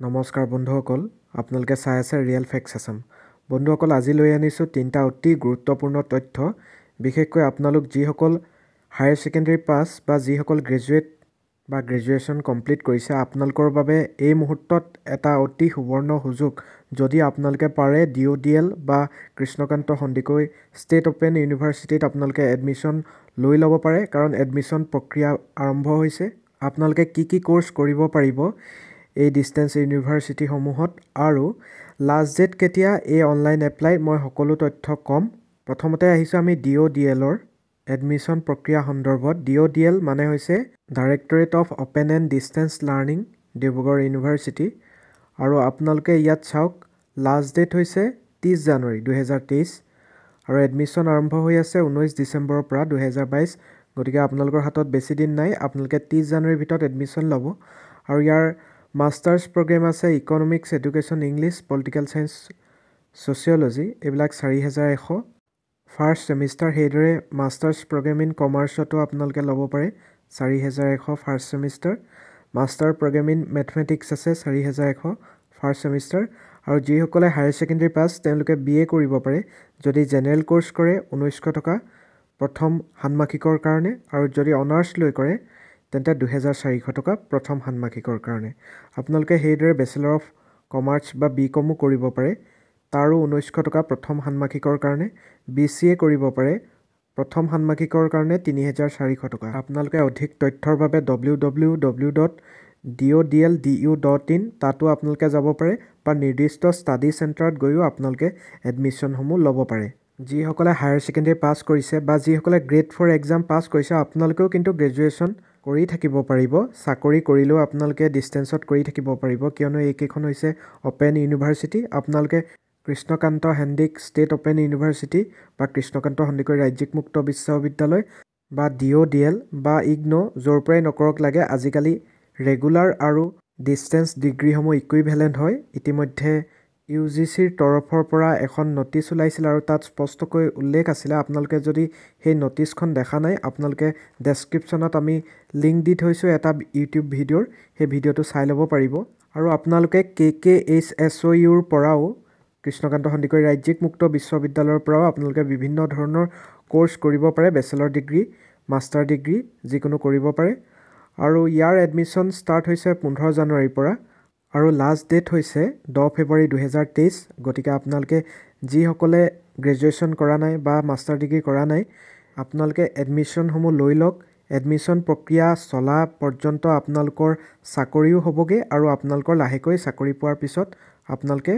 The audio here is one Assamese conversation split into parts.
নমস্কাৰ বন্ধুসকল আপোনালোকে চাই আছে ৰিয়েল ফেক্স আছাম বন্ধুসকল আজি লৈ আনিছোঁ তিনিটা অতি গুৰুত্বপূৰ্ণ তথ্য বিশেষকৈ আপোনালোক যিসকল হায়াৰ ছেকেণ্ডেৰী পাছ বা যিসকল গ্ৰেজুৱেট বা গ্ৰেজুৱেশ্যন কমপ্লিট কৰিছে আপোনালোকৰ বাবে এই মুহূৰ্তত এটা অতি সুবৰ্ণ সুযোগ যদি আপোনালোকে পাৰে ডি অ' ডি এল বা কৃষ্ণকান্ত সন্দিকৈ ষ্টেট অপেন ইউনিভাৰ্চিটিত আপোনালোকে এডমিশ্যন লৈ ল'ব পাৰে কাৰণ এডমিশ্যন প্ৰক্ৰিয়া আৰম্ভ হৈছে আপোনালোকে কি কি কৰ্ছ কৰিব পাৰিব এই ডিষ্টেঞ্চ ইউনিভাৰ্চিটিসমূহত আৰু লাষ্ট ডেট কেতিয়া এই অনলাইন এপ্লাই মই সকলো তথ্য ক'ম প্ৰথমতে আহিছোঁ আমি ডি অ' ডি এলৰ এডমিশ্যন প্ৰক্ৰিয়া সন্দৰ্ভত ডি অ' ডি এল মানে হৈছে directorate of open and distance learning Dibrugarh university আৰু আপোনালোকে ইয়াত চাওক লাষ্ট ডেট হৈছে ত্ৰিছ জানুৱাৰী দুহেজাৰ তেইছ আৰু এডমিশ্যন আৰম্ভ হৈ আছে ঊনৈছ ডিচেম্বৰৰ পৰা দুহেজাৰ বাইছ গতিকে আপোনালোকৰ হাতত বেছিদিন নাই আপোনালোকে ত্ৰিছ জানুৱাৰীৰ ভিতৰত এডমিশ্যন ল'ব আৰু ইয়াৰ মাষ্টাৰ্ছ প্ৰগ্ৰেম আছে economics education English political science sociology এইবিলাক চাৰি হেজাৰ এশ ফাৰ্ষ্ট ছেমিষ্টাৰ সেইদৰে মাষ্টাৰ্ছ প্ৰগ্ৰেম ইন কমাৰ্চতো আপোনালোকে ল'ব পাৰে চাৰি হেজাৰ এশ first semester master program in mathematics আছে চাৰি হেজাৰ এশ ফাৰ্ষ্ট ছেমিষ্টাৰ আৰু যিসকলে হায়াৰ ছেকেণ্ডেৰী পাছ তেওঁলোকে বি এ কৰিব পাৰে যদি জেনেৰেল কোৰ্চ কৰে ঊনৈছশ টকা প্ৰথম ষান্মাসিকৰ কাৰণে আৰু যদি অনাৰ্ছ লৈ কৰে তেন্তে দুহেজাৰ চাৰিশ টকা প্ৰথম ষান্মাসিকৰ কাৰণে আপোনালোকে সেইদৰে বেচেলৰ অফ কমাৰ্চ বা বি কমো কৰিব পাৰে তাৰো ঊনৈছশ টকা প্ৰথম ষান্মাসিকৰ কাৰণে বি চি এ কৰিব পাৰে প্ৰথম ষান্মাসিকৰ কাৰণে তিনি হেজাৰ চাৰিশ টকা আপোনালোকে অধিক তথ্যৰ বাবে W W W dot D O' D L D U dot in তাতো আপোনালোকে যাব পাৰে বা নিৰ্দিষ্ট ষ্টাডি চেণ্টাৰত গৈও আপোনালোকে এডমিশ্যনসমূহ ল'ব পাৰে যিসকলে হায়াৰ ছেকেণ্ডেৰী পাছ কৰিছে বা যিসকলে গ্ৰেড ফ'ৰ এক্সাম পাছ কৰিছে আপোনালোকেও কিন্তু গ্ৰেজুৱেশ্যন কৰি থাকিব পাৰিব চাকৰি কৰিলেও আপোনালোকে ডিষ্টেঞ্চত কৰি থাকিব পাৰিব কিয়নো এইকেইখন হৈছে অ'পেন ইউনিভাৰ্চিটি আপোনালোকে Krishnakanta Handique state open university বা কৃষ্ণকান্ত সন্দিকৈ ৰাজ্যিক মুক্ত বিশ্ববিদ্যালয় বা ডি অ' ডি এল বা ইগন' য'ৰ পৰাই নকৰক লাগে আজিকালি ৰেগুলাৰ আৰু ডিষ্টেঞ্চ ডিগ্ৰীসমূহ ইকুইভেলেণ্ট হয় ইতিমধ্যে ইউ জি চিৰ তৰফৰ পৰা এখন নটিচ ওলাইছিলে আৰু তাত স্পষ্টকৈ উল্লেখ আছিলে আপোনালোকে যদি সেই নটিচখন দেখা নাই আপোনালোকে ডেছক্ৰিপশ্যনত আমি লিংক দি থৈছোঁ এটা ইউটিউব ভিডিঅ'ৰ সেই ভিডিঅ'টো চাই ল'ব পাৰিব আৰু আপোনালোকে কে কে এইচ এছ অ' ইউৰ পৰাও কৃষ্ণকান্ত সন্দিকৈ ৰাজ্যিক মুক্ত বিশ্ববিদ্যালয়ৰ পৰাও আপোনালোকে বিভিন্ন ধৰণৰ কোৰ্চ কৰিব পাৰে বেচেলৰ ডিগ্ৰী মাষ্টাৰ ডিগ্ৰী যিকোনো কৰিব পাৰে আৰু ইয়াৰ এডমিশ্যন ষ্টাৰ্ট হৈছে পোন্ধৰ জানুৱাৰীৰ পৰা আৰু লাষ্ট ডেট হৈছে দহ ফেব্ৰুৱাৰী দুহেজাৰ তেইছ গতিকে আপোনালোকে যিসকলে গ্ৰেজুৱেশ্যন কৰা নাই বা মাষ্টাৰ ডিগ্ৰী কৰা নাই আপোনালোকে এডমিশ্যনসমূহ লৈ লওক এডমিশ্যন প্ৰক্ৰিয়া চলা পৰ্যন্ত আপোনালোকৰ চাকৰিও হ'বগৈ আৰু আপোনালোকৰ লাহেকৈ চাকৰি পোৱাৰ পিছত আপোনালোকে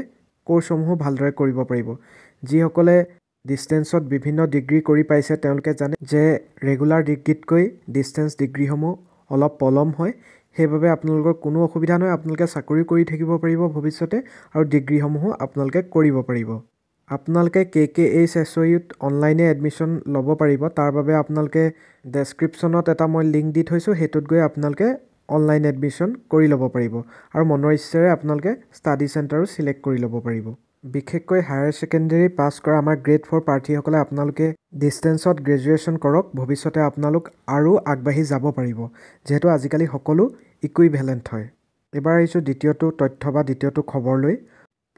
কোৰ্ছসমূহো ভালদৰে কৰিব পাৰিব যিসকলে ডিষ্টেঞ্চত বিভিন্ন ডিগ্ৰী কৰি পাইছে তেওঁলোকে জানে যে ৰেগুলাৰ ডিগ্ৰীতকৈ ডিষ্টেঞ্চ ডিগ্ৰীসমূহ অলপ পলম হয় সেইবাবে আপোনালোকৰ কোনো অসুবিধা নহয় আপোনালোকে চাকৰি কৰি থাকিব পাৰিব ভৱিষ্যতে আৰু ডিগ্ৰীসমূহো আপোনালোকে কৰিব পাৰিব আপোনালোকে কে কে এইচ এছ ইউত অনলাইনে এডমিশ্যন ল'ব পাৰিব তাৰ বাবে আপোনালোকে ডেছক্ৰিপশ্যনত এটা মই লিংক দি থৈছোঁ সেইটোত গৈ আপোনালোকে অনলাইন এডমিশ্যন কৰি ল'ব পাৰিব আৰু মনৰ ইচ্ছাৰে আপোনালোকে ষ্টাডি চেণ্টাৰো চিলেক্ট কৰি ল'ব পাৰিব বিশেষকৈ হায়াৰ ছেকেণ্ডেৰী পাছ কৰা আমাৰ গ্ৰেড ফ'ৰ প্ৰাৰ্থীসকলে আপোনালোকে ডিষ্টেঞ্চত গ্ৰেজুৱেশ্যন কৰক ভৱিষ্যতে আপোনালোক আৰু আগবাঢ়ি যাব পাৰিব যিহেতু আজিকালি সকলো ইকুই ভেলেণ্ট হয় এইবাৰ আহিছোঁ দ্বিতীয়টো তথ্য বা দ্বিতীয়টো খবৰ লৈ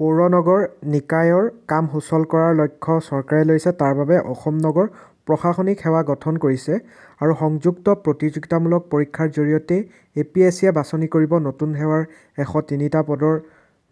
পৌৰ নগৰ নিকায়ৰ কাম সুচল কৰাৰ লক্ষ্য চৰকাৰে লৈছে তাৰ বাবে অসম নগৰ প্ৰশাসনিক সেৱা গঠন কৰিছে আৰু সংযুক্ত প্ৰতিযোগিতামূলক পৰীক্ষাৰ জৰিয়তে এ পি এছ চিয়ে বাছনি কৰিব নতুন সেৱাৰ এশ তিনিটা পদৰ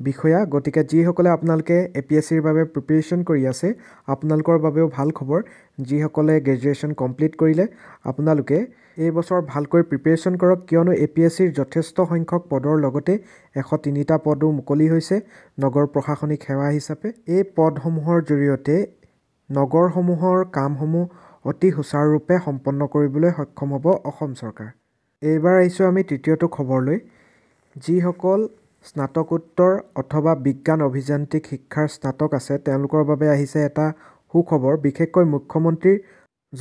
বিষয়া গতিকে যিসকলে আপোনালোকে এ পি এছ চিৰ বাবে প্ৰিপেৰেশ্যন কৰি আছে আপোনালোকৰ বাবেও ভাল খবৰ যিসকলে গ্ৰেজুৱেশ্যন কমপ্লিট কৰিলে আপোনালোকে এই বছৰ ভালকৈ প্ৰিপেৰেশ্যন কৰক কিয়নো এ পি এছ চিৰ যথেষ্ট সংখ্যক পদৰ লগতে এশ তিনিটা পদো মুকলি হৈছে নগৰ প্ৰশাসনিক সেৱা হিচাপে এই পদসমূহৰ জৰিয়তে নগৰসমূহৰ কামসমূহ অতি সুচাৰুৰূপে সম্পন্ন কৰিবলৈ সক্ষম হ'ব অসম চৰকাৰ এইবাৰ আহিছোঁ আমি তৃতীয়টো খবৰলৈ যিসকল স্নাতকোত্তৰ অথবা বিজ্ঞান অভিযান্ত্ৰিক শিক্ষাৰ স্নাতক আছে তেওঁলোকৰ বাবে আহিছে এটা সুখবৰ বিশেষকৈ মুখ্যমন্ত্ৰীৰ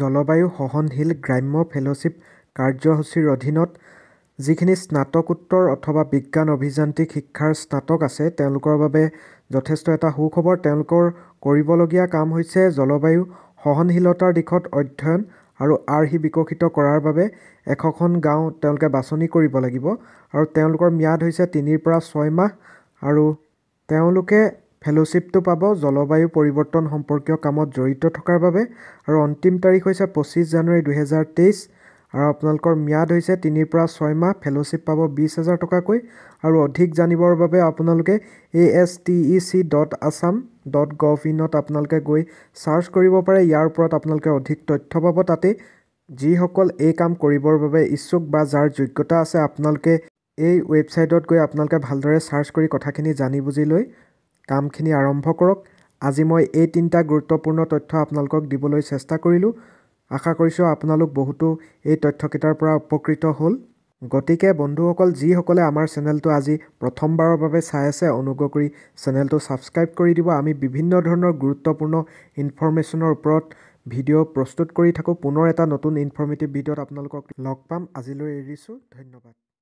জলবায়ু সহনশীল গ্ৰাম্য ফেল'শ্বিপ কাৰ্যসূচীৰ অধীনত যিখিনি স্নাতকোত্তৰ অথবা বিজ্ঞান অভিযান্ত্ৰিক শিক্ষাৰ স্নাতক আছে তেওঁলোকৰ বাবে যথেষ্ট এটা সুখবৰ তেওঁলোকৰ কৰিবলগীয়া কাম হৈছে জলবায়ু সহনশীলতাৰ দিশত অধ্যয়ন আৰু আৰ্হি বিকশিত কৰাৰ বাবে এশখন গাঁও তেওঁলোকে বাছনি কৰিব লাগিব আৰু তেওঁলোকৰ ম্যাদ হৈছে তিনিৰ পৰা ছয় মাহ আৰু তেওঁলোকে ফেল'শ্বিপটো পাব জলবায়ু পৰিৱৰ্তন সম্পৰ্কীয় কামত জড়িত থকাৰ বাবে আৰু অন্তিম তাৰিখ হৈছে পঁচিছ জানুৱাৰী দুহেজাৰ তেইছ আৰু আপোনালোকৰ ম্যাদ হৈছে তিনিৰ পৰা ছয় মাহ ফেল'শ্বিপ পাব বিছ হাজাৰ টকাকৈ আৰু অধিক জানিবৰ বাবে আপোনালোকে A S T E C dot Assam dot gov ইনত আপোনালোকে গৈ চাৰ্চ কৰিব পাৰে ইয়াৰ ওপৰত আপোনালোকে অধিক তথ্য পাব তাতে যিসকল এই কাম কৰিবৰ বাবে ইচ্ছুক বা যাৰ যোগ্যতা আছে আপোনালোকে এই ৱেবছাইটত গৈ আপোনালোকে ভালদৰে চাৰ্চ কৰি কথাখিনি জানি বুজি লৈ কামখিনি আৰম্ভ কৰক আজি মই এই তিনিটা গুৰুত্বপূৰ্ণ তথ্য আপোনালোকক দিবলৈ চেষ্টা কৰিলোঁ আশা কৰিছোঁ আপোনালোক বহুতো এই তথ্যকেইটাৰ পৰা উপকৃত হ'ল গতিকে বন্ধুসকল যিসকলে আমাৰ চেনেলটো আজি প্ৰথমবাৰৰ বাবে চাই আছে অনুগ্ৰহ কৰি চেনেলটো ছাবস্ক্ৰাইব কৰি দিব আমি বিভিন্ন ধৰণৰ গুৰুত্বপূৰ্ণ ইনফৰ্মেশ্যনৰ ওপৰত ভিডিঅ' প্ৰস্তুত কৰি থাকোঁ পুনৰ এটা নতুন ইনফৰ্মেটিভ ভিডিঅ'ত আপোনালোকক লগ পাম আজিলৈ এৰিছোঁ ধন্যবাদ